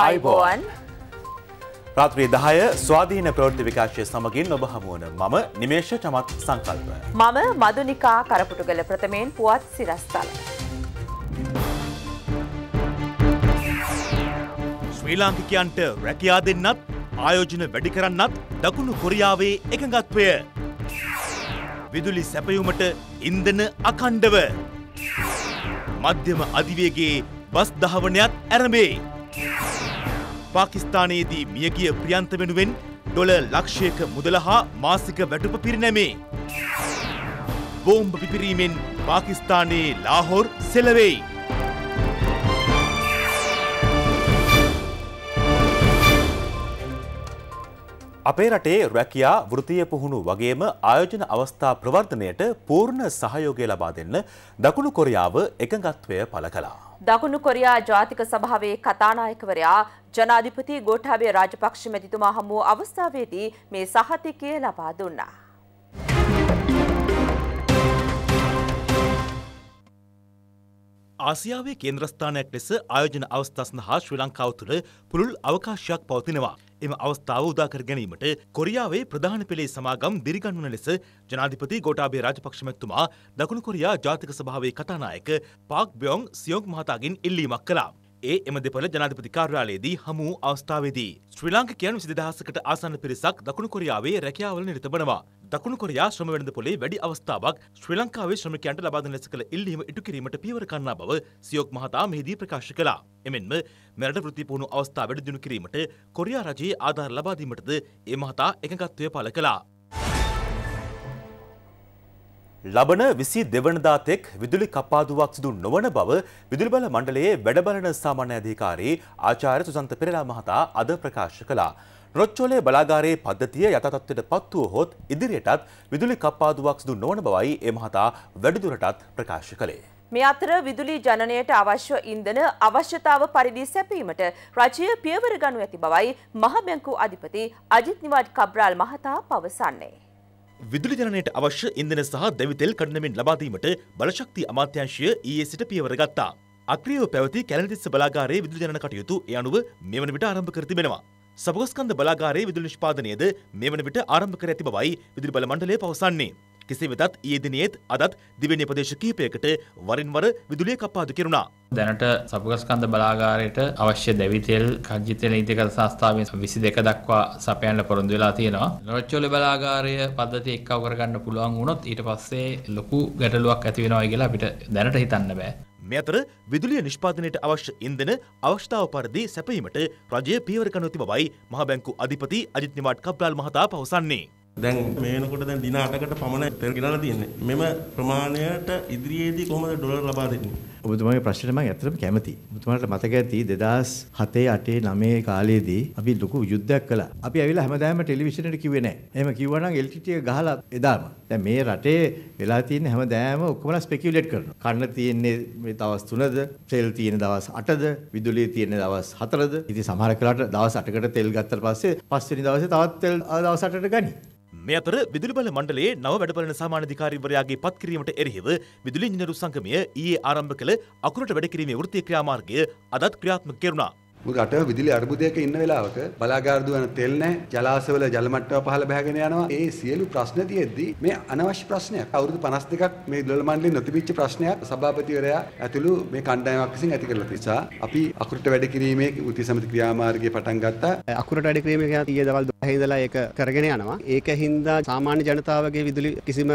අයිබෝන් රාත්‍රී දහය ස්වාධීන ප්‍රෘති විකාශය සමගින් ඔබ හමුවන මම නිමේෂ චමත් සංකල්ප. මම මදුනිකා කරපුටුගල ප්‍රථමයෙන් පුවත් සිරස්ථල. ශ්‍රී ලාංකිකයන්ට රැකයා දෙන්නත් ආයෝජන වැඩි කරන්නත් දකුණු කොරියාවේ එකඟත්වය. විදුලි සැපයුමට ඉන්දන අකණ්ඩව. මධ්‍යම අධිවේගේ බස් දහවනයක් ඇරඹේ. පාකිස්ථානයේදී මියගිය ප්‍රියන්ත වෙනුවෙන් ඩොලර් ලක්ෂයක මුදල හා මාසික වැටුප පිරිනැමේ. බෝම්බ පිපිරීමෙන් පාකිස්ථානයේ ලාහොර් සෙලවෙයි. අපේ රටේ රැකියා වෘතිය පුහුණු වගේම ආයෝජන අවස්ථා ප්‍රවර්ධනයට පූර්ණ සහයෝගය ලබා දෙන්න දකුණු කොරියාව එකඟත්වය පළ කළා. දකුණු කොරියා ජාතික සභාවේ කතානායකවරයා ජනාධිපති ගෝඨාභය රාජපක්ෂ මැතිතුමා හමු අවස්ථාවේදී මේ සහතිකය ලබා දුන්නා. ආසියාවේ කේන්ද්‍රස්ථානයක් ලෙස ආයෝජන අවස්ථා සඳහා ශ්‍රී ලංකාව තුළ පුළුල් අවකාශයක් පවතිනවා. එම අවස්ථාව උදාකර ගැනීමට කොරියාවේ ප්‍රධාන පෙළේ සමාගම් දිරිගන්වන ලෙස ජනාධිපති ගෝටාබේ රාජපක්ෂ මැතිතුමා දකුණු කොරියා ජාතික සභාවේ කතානායක පාක් බ්‍යොන් සියොන් මහතාගෙන් ඉල්ලීමක් කළා. ඒ එම දෙපළ ජනාධිපති කාර්යාලයේදී හමු අවස්ථාවේදී ශ්‍රී ලාංකිකයන් විසි දහසකට ආසන්න පිරිසක් දකුණු කොරියාවේ රැකියාවල නිරත වනවා. දකුණු කොරයා ශ්‍රම වෙළඳ පොලේ වැඩි අවස්ථාවක් ශ්‍රී ලංකාවේ ශ්‍රමිකයන්ට ලබා දෙන ලෙස කළ ඉල්ලීම ඉටු කිරීමට පියවර ගන්නා බව සියොක් මහතා මෙහිදී ප්‍රකාශ කළා. එමෙන්ම මෙරට වෘත්ති පුහුණු අවස්ථා වැඩි දියුණු කිරීමට කොරියා රජයේ ආධාර ලබා දීමටද ඒ මහතා එකඟත්වය පළ කළා. ලබන විසි දෙවනදාතෙක් විදුලි කපාදුවක් සිදු නොවන බව විදුලිබල මණ්ඩලයේ වැඩබලන සාමාන්‍ය අධිකාරී ආචාර්ය සුසන්ත පෙරලා මහතා අද ප්‍රකාශ කළා. රොච්චෝලේ බලාගාරයේ පද්ධතිය යථතත්වයට පත්වුව හොත් ඉදිරියටත් විදුලි කපාදුවක් සිදු නොවන බවයි ඒ මහතා වැඩිදුරටත් ප්‍රකාශ කළේ. මේ අතර විදුලි ජනනයට අවශ්‍ය ඉන්ධන අවශ්‍යතාව පරිදි සැපීමට රජය පියවර ගනු ඇති බවයි මහ බැංකු අධිපති අජිත් නිවාඩ් කබ්‍රාල් මහතා පවසන්නේ. විදුලිජනයට අවශ්‍ය ඉන්දන සහ දැවිතෙල් කඩනමෙන් ලබාදීමට බලශක්ති අමාත්‍යංශය ඊයේ සිට පියවර ගත්තා. අක්‍රියව පැවති කැලණිතිස්ස බලාගාරයේ විදුලිජන කටයුතු ඒ අනුව මෙවන විට ආරම්භ කර තිබෙනවා. සබගස්කන්ධ බලාගාරයේ විදුලි නිෂ්පාදනයද මෙවන විට ආරම්භ කර ඇති බවයි විදුලි බල මණ්ඩලය පවසන්නේ. කෙසේ වෙතත් ඊයේ දිනේත් අදත් දිවෙණිය ප්‍රදේශ කිහිපයකට වරින් වර විදුලිය කපාදු කෙරුණා. දැනට සපුගස්කන්ධ බලාගාරයට අවශ්‍ය දැවි තෙල් කංචි තෙල ඉදිකර සංස්ථාවෙන් 22 දක්වා සපයන්න පොරොන්දු වෙලා තියෙනවා. නොරොච්චෝල බලාගාරය පද්ධතිය එක්කව කරගන්න පුළුවන් වුණොත් ඊට පස්සේ ලොකු ගැටලුවක් ඇති වෙනවයි කියලා අපිට දැනට හිතන්න බෑ. මේ අතර විදුලිය නිෂ්පාදනයට අවශ්‍ය ඉන්ධන අවශ්‍යතාව පරිදි සැපයීමට රජය පියවර ගනු තිබවයි මහ බැංකු අධිපති අජිත් නිවාඩ් කබ්‍රාල් මහතා පවසන්නේ. දැන් මේ වෙනකොට දැන් දින 8කට පමණ තෙල් ගෙනලා තියෙන්නේ. මෙම ප්‍රමාණයට ඉදිරියේදී කොහොමද ඩොලර් ලබා දෙන්නේ? ඔබතුමාගේ ප්‍රශ්නයට මම ඇත්තටම කැමතියි. ඔබතුමාට මතක ඇති 2007 8 9 කාලයේදී අපි ලොකු යුද්ධයක් කළා. අපි ඇවිල්ලා හැමදාම ටෙලිවිෂනෙට කිව්වේ නැහැ. එහෙම කිව්වනම් LTT එක ගහලා එදාම. දැන් මේ රටේ වෙලා තියෙන හැමදාම ඔක්කොමලා ස්පෙකියුලේට් කරනවා. කන්න තියෙන්නේ මේ දවස් 3ද, තෙල් තියෙන දවස් 8ද, විදුලිය තියෙන දවස් 4ද. ඉතින් සමහර කාලට දවස් 8කට තෙල් ගත්තට පස්සේ පස්වෙනි දවසේ තවත් තෙල් දවස් 8ට ගනි. මේ අතර විදුලි බල මණ්ඩලයේ නව වැඩබලන සාමාන්‍යධිකාරීවරයාගේ පත්කිරීමට එරෙහිව විදුලි ඉංජිනේරු සංගමය ඊයේ ආරම්භ කළ අකුරට වැඩ කිරීමේ වෘත්තීය ක්‍රියාමාර්ගය අදත් ක්‍රියාත්මක කෙරුණා. මුළු රටම විදුලි අර්බුදයක ඉන්න වෙලාවක බලාගාර දුවන තෙල් නැහැ ජලාශවල ජල මට්ටම පහළ බහගෙන යනවා ඒ සියලු ප්‍රශ්න තියෙද්දි මේ අනවශ්‍ය ප්‍රශ්නයක් අවුරුදු 52ක් මේ දොළ මණ්ඩලෙ නොතිබිච්ච ප්‍රශ්නයක් සභාපතිවරයා ඇතුළු මේ කණ්ඩායමක් විසින් ඇති කරලා තිසා අපි අකුරට වැඩ කිරීමේ උති සමිති ක්‍රියාමාර්ගයේ පටන් ගත්තා අකුරට වැඩ කිරීම කියන්නේ ඊයේ දවල් 10 ඉඳලා ඒක කරගෙන යනවා ඒක හින්දා සාමාන්‍ය ජනතාවගේ විදුලි කිසිම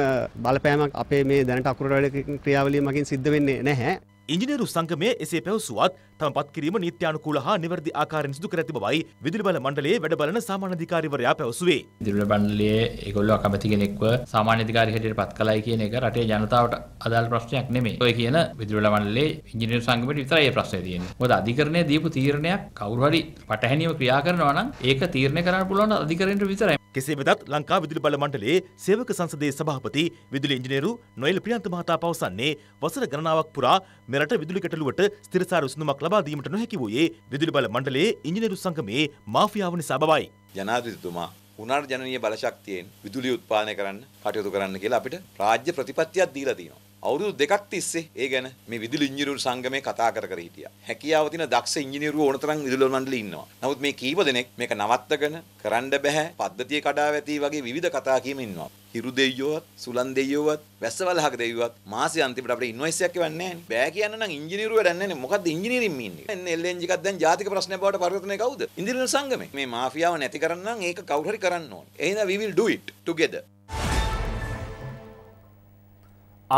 බලපෑමක් අපේ මේ දැනට අකුරට වැඩ ක්‍රියාවලිය මගින් සිද්ධ වෙන්නේ නැහැ ඉංජිනේරු සංගමය එසේ පැවසුවත් තම පත් කිරීම නිත්‍යානුකූල හා නිවැරදි ආකාරයෙන් සිදු කර ඇති බවයි විදුලි බල මණ්ඩලයේ වැඩ බලන සාමාන්‍ය අධිකාරිවරයා පැවසුවේ. විදුලි මණ්ඩලයේ ඒගොල්ලෝ අකමැති කෙනෙක්ව සාමාන්‍ය අධිකාරී හැටියට පත් කළයි කියන එක රටේ ජනතාවට අදාළ ප්‍රශ්නයක් නෙමෙයි. ඔය කියන විදුලි බල මණ්ඩලයේ ඉංජිනේරු සංගමයට විතරයි මේ ප්‍රශ්නේ තියෙන්නේ. මොකද අධිකරණය දීපු තීරණයක් කවුරු හරි පටහැනිව ක්‍රියා කරනවා නම් ඒක තීරණය කරන්න පුළුවන් අධිකරණයට විතරයි. කෙසේ වෙතත් ලංකා විදුලි බල මණ්ඩලයේ සේවක සංසදයේ සභාපති විදුලි ඉංජිනේරු නොයල් ප්‍රියන්ත මහතා පවසන්නේ වසර ගණනාවක් පුරා මෙරට විදුලි ගැටලුවට ස්ථිරසාර විසඳුමක් ලබා දීමට නොහැකි වූයේ විදුලි බල මණ්ඩලයේ ඉංජිනේරු සංගමේ මාෆියාව නිසා බවයි. ජනාධිපතිතුමා උනාට ජනනීය බලශක්තියෙන් විදුලි උත්පාදනය කරන්න කටයුතු කරන්න කියලා අපිට රාජ්‍ය ප්‍රතිපත්තියක් දීලා තියෙනවා. අවුරුදු දෙකක් තිස්සේ ඒ ගැන මේ විදුලි ඉංජිනේරු සංගමේ කතා කර කර හිටියා. හැකියාව තියෙන දක්ෂ ඉංජිනේරුවෝ ඕනතරම් විදුලි මණ්ඩලෙ ඉන්නවා. නමුත් මේ කීප දෙනෙක් මේක නවත්තගෙන කරන්න බෑ පද්ධතිය කඩාවැටි වගේ විවිධ කතා කියමින් ඉන්නවා. හිරු දෙවියෝවත් සුලන් දෙවියෝවත් වැස්සවලහක දෙවියෝවත් මාසේ අන්තිමට අපිට ඉන්වොයිස් එකක් එවන්නේ නැහැ. බෑ කියන්න නම් ඉංජිනේරු වැඩක් නැහැ. මොකද්ද ඉංජිනේරින් ඉන්නේ? එන්න LNG එකක් දැන් ජාතික ප්‍රශ්නයක් බවට පරිවර්තනය කවුද? ඉන්දිරණ සංගමේ. මේ මාෆියාව නැති කරන්න නම් ඒක කවුරු හරි කරන්න ඕනේ. එහෙනම් we will do it together.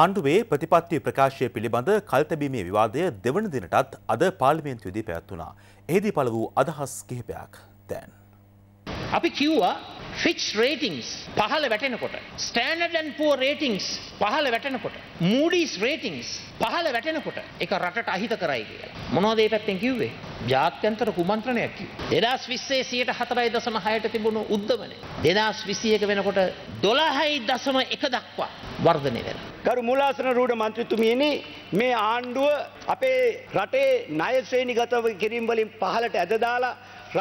ආණ්ඩුවේ ප්‍රතිපත්ති ප්‍රකාශය පිළිබඳ කල්තැබීමේ විවාදය දෙවන දිනටත් අද පාර්ලිමේන්තුවේදී පැවැත්වුණා. එහිදී පළ වූ අදහස් කිහිපයක් දැන්. අපි කිව්වා ෆිච් රේටිංස් පහළ වැටෙනකොට ස්ටෑනඩන් පෝ රේටිංස් පහළ වැටෙනකොට මූඩිස් රේටිංස් පහළ වැටෙනකොට එක රටට අහිත කරයි කියලා මොනවද ඒ පැත්තෙන් කිව්වේ ජාත්‍යන්තර කුමන්ත්‍රණයක් කිව්වේ 2020 104.6ට තිබුණු උද්දමනය 2021 වෙනකොට 12.1 දක්වා වර්ධනය වෙනවා ගරු මුලාසන රූඩ මන්ත්‍රතුමියනි මේ ආණ්ඩුව අපේ රටේ ණය ශ්‍රේණිගතව කිරීම වලින් පහළට ඇද දාලා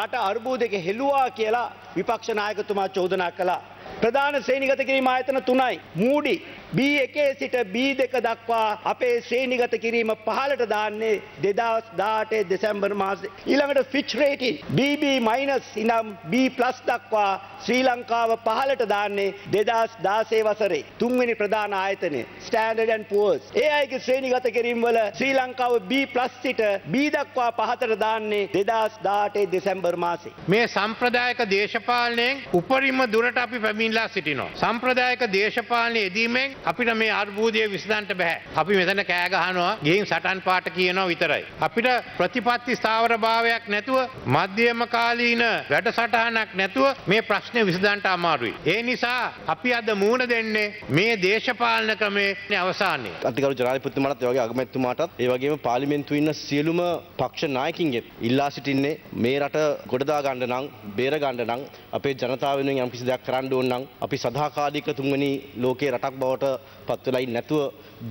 රට අර්බූදක හෙළුවා කියලා විපක්ෂනායකතුමා චෝදනා කළා. ප්‍රධාන සේනිගත කිරීම ආයතන තුනයි. මූඩි B1 සිට B2 දක්වා අපේ ශ්‍රේණිගත කිරීම පහලට දාන්නේ 2018 දෙසැම්බර් මාසයේ. ඊළඟට ෆිච් රේටින් BB- ඉනම් B+ දක්වා ශ්‍රී ලංකාව පහලට දාන්නේ 2016 වසරේ. තුන්වෙනි ප්‍රධාන ආයතනය Standard and Poor's. ඒ අයගේ ශ්‍රේණිගත කිරීම වල ශ්‍රී ලංකාව B+ සිට B දක්වා පහතට දාන්නේ 2018 දෙසැම්බර් මාසේ. මේ සම්ප්‍රදායක දේශපාලනයෙන් උපරිම දුරට අපි පැමිණලා සිටිනවා. සම්ප්‍රදායක දේශපාලනයේ යෙදීමෙන් අපිට මේ අර්බූදය විසඳන්ට බැහැ. අපි මෙතන කෑගහනවා ගේන් සටන් පාට කියනවා විතරයි. අපිට ප්‍රතිපත්ති ස්ථාවර භාවයක් නැතුව මධ්‍යම කාලීන වැඩ සටහනක් නැතුව මේ ප්‍රශ්නය විසඳන්ට අමාරුයි. ඒ නිසා අපි අද මූුණ දෙන්නේ මේ දේශපාලන ක්‍රමේ අවසානය අතිකරු ජනාධිපතිතුමාට වගේ අගමැතිතුමාටත් ඒ වගේම පාර්ලිමේන්තුවේ ඉන්න සියලුම පක්ෂ නායකින්ගෙත් ඉල්ලා සිටින්නේ මේ රට ගොඩදා ගන්න නම් බේර ගන්න නම් අපේ ජනතාව වෙනුවෙන් යම් කිසි දෙයක් කරන්න ඕන නම් අපි සදාකාලික තුන්වෙනි ලෝකයේ රටක් බවට පත්වෙලයි නැතුව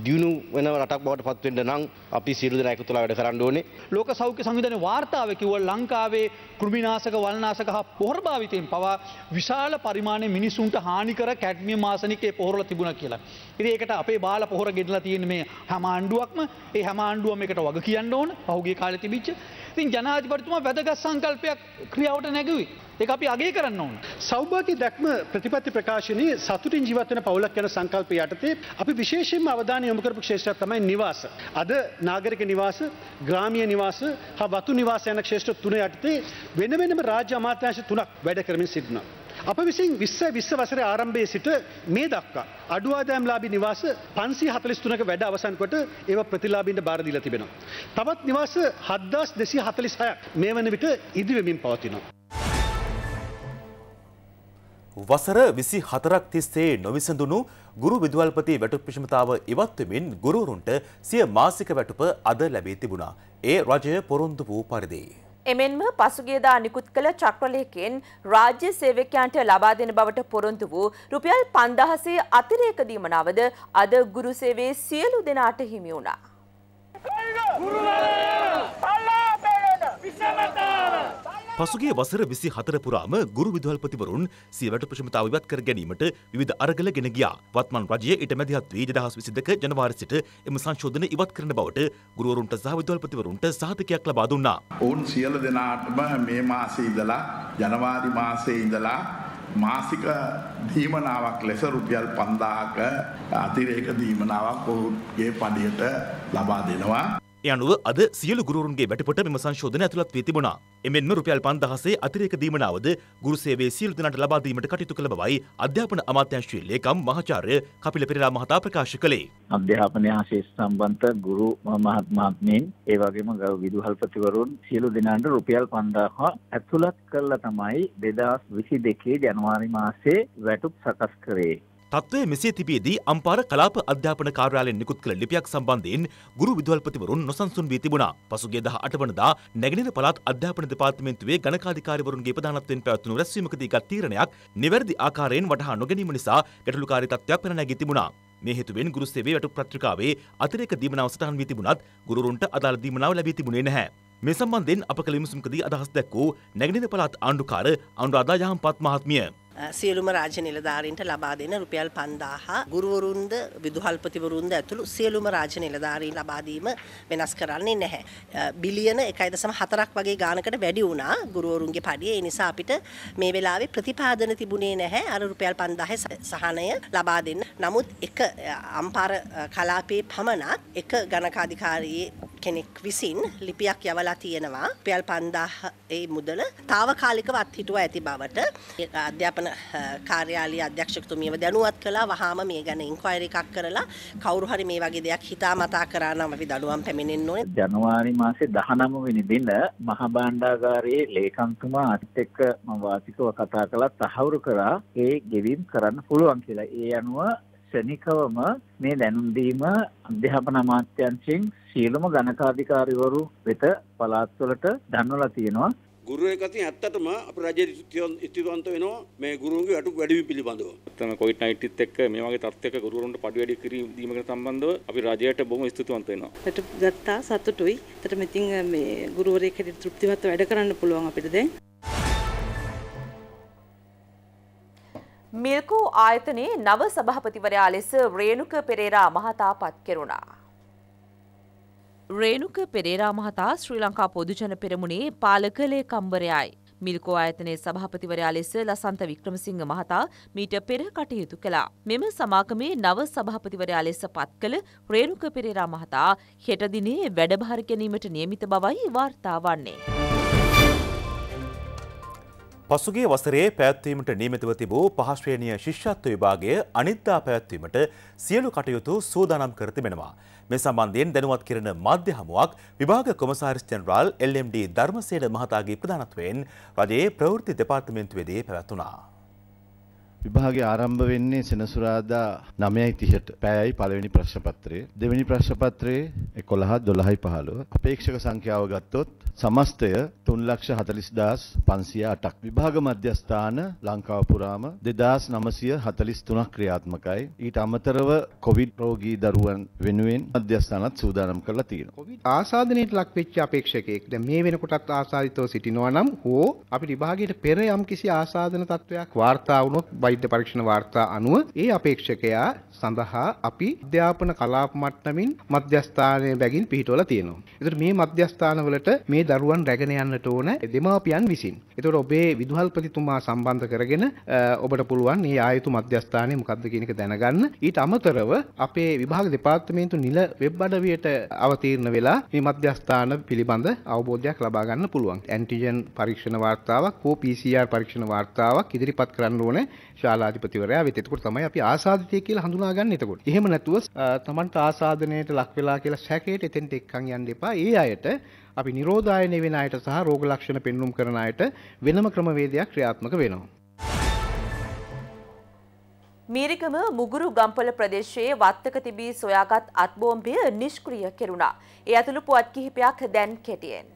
දියුණු වෙන රටක් බවට පත්වෙන්න නම් අපි සිරු දෙනා එකතු වෙලා වැඩ කරන්න ඕනේ. ලෝක සෞඛ්‍ය සංවිධානයේ වාර්තාව කිව්ව ලංකාවේ කෘමිනාශක වල්නාශක හා පොහොර භාවිතයෙන් පවා විශාල පරිමාණයේ මිනිසුන්ට හානි කර කැඩ්මියම් ආසනිකයේ පොහොරලා තිබුණා කියලා. ඒකට අපේ බාල පොහොර ගෙදලා තියෙන මේ හැම ආණ්ඩුවක්ම ඒ හැම ආණ්ඩුවම එකට වග කියන්න ඕන පහුගේ කාලේ තිබිච්ච. ඉතින් ජනාධිපතිතුමා වැදගත් සංකල්පයක් ක්‍රියාවට නැගුවේ. ඒක අපි අගය කරන්න ඕන. සෞභාග්‍ය දැක්ම ප්‍රතිපත්ති ප්‍රකාශනයේ සතුටින් ජීවත් වෙන පවුලක් යන සංකල්පය යටතේ අපි විශේෂයෙන්ම අවධානය යොමු කරපු ක්ෂේත්‍රයක් තමයි නිවාස. අද නාගරික නිවාස, ග්‍රාමීය නිවාස හා වතු නිවාස යන ක්ෂේත්‍ර තුන යටතේ වෙන වෙනම රාජ්‍ය අමාත්‍යාංශ තුනක් වැඩ කරමින් සිටිනවා. අප විසින් විස්ස විස්ස වසර ආරම්භයේ සිට මේ දක්වා අඩුවාදෑම් ලාබි නිවාස පන්සි හතලිස්තුනක වැඩ අවසන්කොට ඒ ප්‍රතිලාබින්ට බාරදිල තිබෙනවා. තවත් නිවාස හද්දාස් දෙසි හතලිස් හයක් මේ වන විට ඉදිවෙමින් පවතිනවා. වසර විසි හතරක් තිස්සේ නොවිසඳුණු ගුරු විදුවල්පති වැටුප පිෂමතාව ඉවත්වමින් ගුරුරුන්ට සිය මාසික වැටුප අද ලැබී තිබුණා. ඒ රජය පොරොන්දු වූ පරිදිී. එමෙන්ම පසුගියදා නිකුත් කළ චක්‍රලේඛයෙන් රාජ්‍ය සේවකයන්ට ලබා දෙන බවට පොරොන්දු වූ රුපියල් 5000 අතිරේක දීම නවද අද ගුරු සේවයේ සියලු දෙනාට හිමි වුණා. පසුගේ වසර විසි හතර පුරාම ගුරු විදුහල්පතිවරුන් සියවැට ප්‍රශමතාව ඉවත් කර ගැනීමට විධ අරගල ගෙන ගියා වත්මන් රජය ඉට මැදිහත් වී දහස් විසිදක ජනවාර සිට එම සංශෝධන ඉවත් කරන බවට ගුරුවරුන්ට සහ විදුහල්පතිවරුන්ට සාධකයක් ලබා දුන්නා. ඔවුන් සියල දෙනාටම මේ මාසේ ඉඳලා ජනවාරි මාසේ ඉඳලා මාසික දීමනාවක් ලෙස රුපියල් 5000ක අතිරේක දීමනාවක් ඔහුගේ පඩියට ලබා දෙනවා. ඒ අනුව අද සියලු ගුරුවරුන්ගේ වැටපොට මෙම සංශෝධන ඇතුළත් වී තිබුණා. එමෙන්ම රුපියල් 5000සේ අතිරේක දීමනාවද ගුරු සේවයේ සියලු දෙනාට ලබා දීමට කටයුතු කළ බවයි අධ්‍යාපන අමාත්‍යාංශයේ ලේකම් මහාචාර්ය කපිල පෙරේරා මහතා ප්‍රකාශ කළේ. අධ්‍යාපනය හා ශේෂ සම්බන්ධ ගුරු මහත්මාත්මීන් ඒ වගේම ගරු විදුහල්පතිවරුන් සියලු දෙනාට රුපියල් 5000 ඇතුළත් කරලා තමයි 2022 ජනවාරි මාසයේ වැටුප් සකස් කරේ. තත්ත්වය මෙසේ තිබේදී අම්පාර කලාප අධ්‍යාපන කාර්යාලයෙන් නිකුත් කළ ලිපියක් සම්බන්ධයෙන් ගුරු විදුහල්පතිවරුන් නොසන්සුන් වී තිබුණා. පසුගිය 18 වනදා නැගෙනහිර පළාත් අධ්‍යාපන දෙපාර්තමේන්තුවේ ගණකාධිකාරිවරුන්ගේ ප්‍රධානත්වයෙන් පැවැත්වුණු රැස්වීමකදී ගත් තීරණයක් නිවැරදි ආකාරයෙන් වටහා නොගැනීම නිසා ගැටලුකාරී තත්ත්වයක් පැන නැගී තිබුණා. මේ හේතුවෙන් ගුරු සේවයේ වැටුප් පත්‍රිකාවේ අතිරේක දීමනාව සටහන් වී තිබුණත් ගුරුවරුන්ට අදාළ දීමනාව ලැබී තිබුණේ නැහැ. මේ සම්බන්ධයෙන් අප කළ විමසුම්කදී අදහස් දැක් වූ නැගෙනහිර පළාත් ආණ්ඩුකාර අනුරාධා යහම්පත් මහත්මිය සියලුම රාජ්‍ය නිලධාරීන්ට ලබා දෙන රුපියල් 5000 ගුරුවරුන්ද විදුහල්පතිවරුන්ද ඇතුළු සියලුම රාජ්‍ය නිලධාරීන් ලබා දීම වෙනස් කරන්නේ නැහැ. බිලියන 1.4ක් වගේ ගාණකට වැඩි වුණා ගුරුවරුන්ගේ පඩිය. ඒ නිසා අපිට මේ වෙලාවේ ප්‍රතිපාදන තිබුණේ නැහැ අර රුපියල් 5000 සහනය ලබා දෙන්න. නමුත් එක අම්පාර කලාපයේ පමණක් එක ගණකාධිකාරියේ කෙනෙක් විසින් ලිපියක් යවලා තියෙනවා පෙල් පන්දාහ ඒ මුදල තාවකාලිකව අත්හිටුව ඇති බවට අධ්‍යාපන කාර්යාලය අධ්‍යක්ෂකතුමියව දැනුවත් කළා වහාම මේ ගැන ඉන්ක්වයිරි එකක් කරලා කවුරු හරි මේ වගේ දෙයක් හිතා මතා කරා නම් අපි දඩුවම් පැමිණෙන්න ඕනේ ජනවාරි මාසේ 19 වෙනි දින මහා භාණ්ඩාගාරයේ ලේකම්තුමා අත් එක්ක මම වාසිකව කතා කළා තහවුරු කරා ඒ ගෙවීම් කරන්න පුළුවන් කියලා. ඒ අනුව ක්ෂණිකවම මේ දැනුම් දීම අධ්‍යාපන අමාත්‍යංශයෙන් සියලුම ගණකාධිකාරිවරු වෙත පළාත්වලට දන්වලා තියෙනවා. ගුරු එකතින් ඇත්තටම අප රජය ස්තිවන්ත වෙනවා මේ ගුරුන්ගේ අටු වැඩි පිළිබඳව. තම කොයිට් නයිට්ත් එක්ක මේ වගේ තත්ත්වයක ගුරුවරුන්ට පඩි වැඩි කිරීම දීමකට සම්බන්ධව අපි රජයට බොහොම ස්තුතිවන්ත වෙනවා. ඒකට ගත්තා සතුටුයි. ඒකට මෙතින් මේ ගුරුවරයෙක් හැටියට තෘප්තිමත්ව වැඩ කරන්න පුළුවන් අපිට දැන්. මිල්කූ ආයතනයේ නව සභහපතිවරයා ලෙස රේණුක පෙරේරා මහතා පත් කෙරුණා. රේණුක පෙරේරා මහතා ශ්‍රී ලංකා පොදුජන පෙරමුණේ පාලකලේ කම්බරයයි. මිල්කෝ ආයතනයේ සභහපතිවරයා ලෙස ලසන්ත වික්‍රමසිංහ මහතා මීට පෙර කටයුතු කළා. මෙම සමාගමේ නව සභහපතිවරයා ලෙස පත් කළ රේණුක පෙරේරා මහතා හෙට දිනේ වැඩභාර ගැනීමට නියමිත බවයි වාර්තා වන්නේ. පසුගේ වසරේ පැත්වීමට නීමතිව තිබූ පහශ්‍රේණිය ශිෂ්‍යත්ව විභාගේ අනිත්තා පැත්වීමට සියලු කටයුතු සූදානම් කර තිබෙනවා. මේ සම්බන්ධයෙන් දැනුවත් කරන මාධ්‍ය හමුවක් විභාග කොමසාරිස් ජනරාල් LMD ධර්මසේන මහතාගේ ප්‍රධානත්වයෙන් රජයේ ප්‍රවෘත්ති දෙපාර්තමේන්තුවේදී පැවැත්වුණා. විභාගය ආරම්භ වෙන්නේ සෙනසුරාදා 9:30ට පැයයි පළවෙනි ප්‍රශ්නපත්‍රය. දෙවෙනි ප්‍රශ්නපත්‍රයේ 11 12යි 15. අපේක්ෂක සංඛ්‍යාව ගත්තොත් සමස්තය 340508ක්. විභාග මධ්‍යස්ථාන ලංකාව පුරාම 2943ක් ක්‍රියාත්මකයි. ඊට අමතරව කොවිඩ් රෝගී දරුවන් වෙනුවෙන් මධ්‍යස්ථානත් සූදානම් කරලා තියෙනවා. කොවිඩ් ආසාදනයට ලක් වෙච්ච අපේක්ෂකයෙක් දැන් මේ වෙනකොටත් ආසාදිතව සිටිනවා නම් හෝ අපිට විභාගයට පෙර යම්කිසි ආසාදන තත්වයක් වාර්තා වුණොත් වෛද්‍ය පරීක්ෂණ වාර්තා අනුව ඒ අපේක්ෂකයා සඳහා අපි අධ්‍යාපන කලාප මට්ටමින් මධ්‍යස්ථානය බැගින් පිහිටවලා තියෙනවා. ඒතර මේ මධ්‍යස්ථානවලට මේ දරුවන් රැගෙන යන්නට ඕන දෙමාපියන් විසින්. ඒතර ඔබේ විදුහල්පතිතුමා සම්බන්ධ කරගෙන ඔබට පුළුවන් මේ ආයතු මධ්‍යස්ථානය මොකක්ද කියන එක දැනගන්න. ඊට අමතරව අපේ විභාග දෙපාර්තමේන්තු නිල වෙබ් අඩවියට අවතීර්ණ වෙලා මේ මධ්‍යස්ථාන පිළිබඳ අවබෝධයක් ලබා ගන්න පුළුවන්. ඇන්ටිජන් පරීක්ෂණ වාර්තාවක් හෝ PCR පරීක්ෂණ වාර්තාවක් ඉදිරිපත් කරන්න ඕනේ ශාලාධිපතිවරයා වෙත. එතකොට තමයි අපි ආසාදිතය කියලා හඳුනාගන්නේ එතකොට. එහෙම නැතුව තමන්ට ආසාදනයට ලක් වෙලා කියලා සැකයට එතෙන්ට එක්කන් යන්න එපා. ඒ අයට අපි නිරෝධායනය වෙන අයට සහ රෝග ලක්ෂණ පෙන්වුම් කරන අයට වෙනම ක්‍රමවේදයක් ක්‍රියාත්මක වෙනවා. මීරිකම මුගුරු ගම්පල ප්‍රදේශයේ වත්තක තිබී සොයාගත් අත්බෝම්බය නිෂ්ක්‍රිය කෙරුණා. ඒ ඇතුළු පුවත් කිහිපයක් දැන් කෙටියෙන්.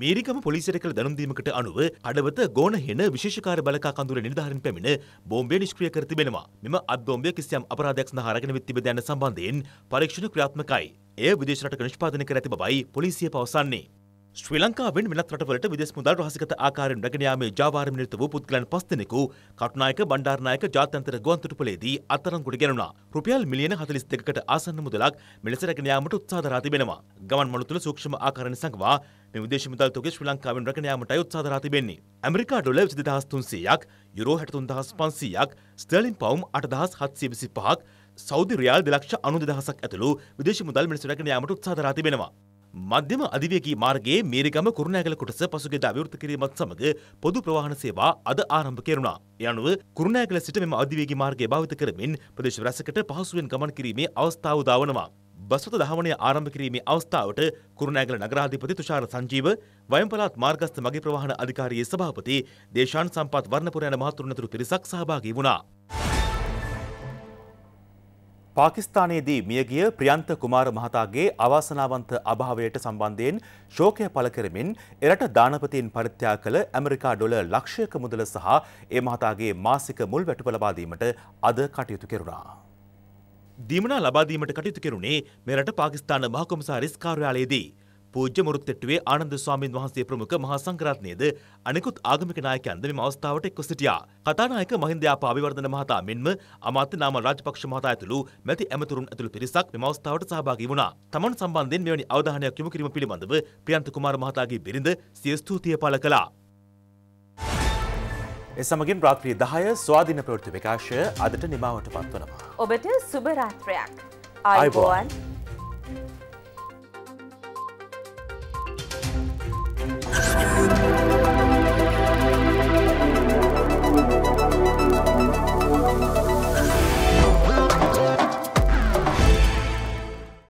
මේරිකම පොලිසිට කළ දැනුම්දීමකට අනුව අඩවත ගෝන හෙන විශේෂකාර බලකා කඳුර නිධාරන් පැමිණ බෝම්බය නිෂ්ක්‍රිය කර තිබෙනවා. මෙම අත්බෝම්බය කිසියම් අපරාධයක් සඳහා අරගෙන වෙත් තිබෙන දැන සම්බන්ධයෙන් පරීක්ෂණ ක්‍රියාත්මකයි. එය විදේශ රටක නිෂ්පාදනය කර ඇති බවයි පොලිසිය පවසන්නේ. ශ්‍රී ලංකාවෙන් වෙනත් රටවලට විදෙස් මුදල් රහසිගත ආකාරයෙන් රැගෙන යාමේ ජාවාරම නිරත වූ පුද්ගලයන් පස් දෙනෙකු කටුනායක බණ්ඩාරනායක ජාත්‍යන්තර ගුවන්තොටුපළේදී අත්අඩංගුවට ගැනුණා. රුපියල් මිලියන 42කට ආසන්න මුදලක් මෙලෙස රැගෙන යාමට උත්සාහ දරා තිබෙනවා. ගමන් මළු තුළ සූක්ෂම ආකාර නිසංගවා විදේශ මුදල් තොගේ ශ්‍රී ලංකාවෙන් රැකන යාමටයි උත්සාහ දරා තිබෙන්නේ. ඇමරිකා ඩොලර් 22300ක්, යුරෝ 63500ක්, ස්ටර්ලින් පවුම් 8725ක්, සෞදි රියාල් 2,92,000ක් ඇතුළු විදේශ මුදල් මිනිස් රැකන යාමට උත්සාහ දරා තිබෙනවා. මධ්‍යම අධිවේගී මාර්ගයේ මේරිගම කුරුණෑගල කොටස පසුගියදා විවෘත කිරීමත් සමග පොදු ප්‍රවාහන සේවා අද ආරම්භ කෙරුණා. ඒ අනුව කුරුණෑගල සිට මෙම අධිවේගී මාර්ගය භාවිත කරමින් ප්‍රදේශ රැසකට පහසුවෙන් ගමන් කිරීමේ අවස්ථාව උදා වනවා. බස්වත දහමනය ආරම්භ කිරීමේ අවස්ථාවට කුරුණෑගල නගරාධිපති තුෂාර සංජීව වයම්පලාත් මාර්ගස්ත මගේ ප්‍රවාහන අධිකාරියේ සභාපති දේශාන් සම්පත් වර්ණපුර යන මහතුරුන් අතුරු පිරිසක් සහභාගී වුණා. පාකිස්තානයේදී මියගිය ප්‍රියන්ත කුමාර මහතාගේ අවාසනාවන්ත අභාවයට සම්බන්ධයෙන් ශෝකය පළ කරමින් එරට දානපතින් පරිත්‍යාග කළ ඇමරිකා ඩොලර් ලක්ෂයක මුදල සහ ඒ මහතාගේ මාසික මුල් වැටුප ලබා දීමට අද කටයුතු කෙරුණා. දීමනා ලබාදීමට කටයුතු කෙරුණේ මෙරට පාකිස්ාන මහකොමසාරිස් කාර්යාලයේදී. පූජ්‍ය මුරුත්තෙට්ටුවේ ආනන්ද ස්වාමීන් වහන්සේ ප්‍රමුඛ මහා සංඝරත්නයේද අනෙකුත් ආගමික නායකයන්ද මෙම අවස්ථාවට එක්ව සිටියා. කතානායක මහින්දයාප අවිවර්ධන මහතා මෙන්ම අමාත්‍ය නාම රාජපක්ෂ මහතා ඇතුළු මැති ඇමතුරුන් ඇතුළු පිරිසක් මෙම අවස්ථාවට සහභාගී වුණා. තමන් සම්බන්ධයෙන් මෙවැනි අවධානයක් යොමු කිරීම පිළිබඳව ප්‍රියන්ත කුමාර මහතාගේ බිරිඳ සිය ස්තුතිය පළ කළා. එසමගින් රාත්‍රිය දහය ස්වාධීන ප්‍රවෘත්ති විකාශය අදට නිමාවට පත්වනවා. ඔබට සුභරාත්‍රයක් අයිබෝන්! Thank you.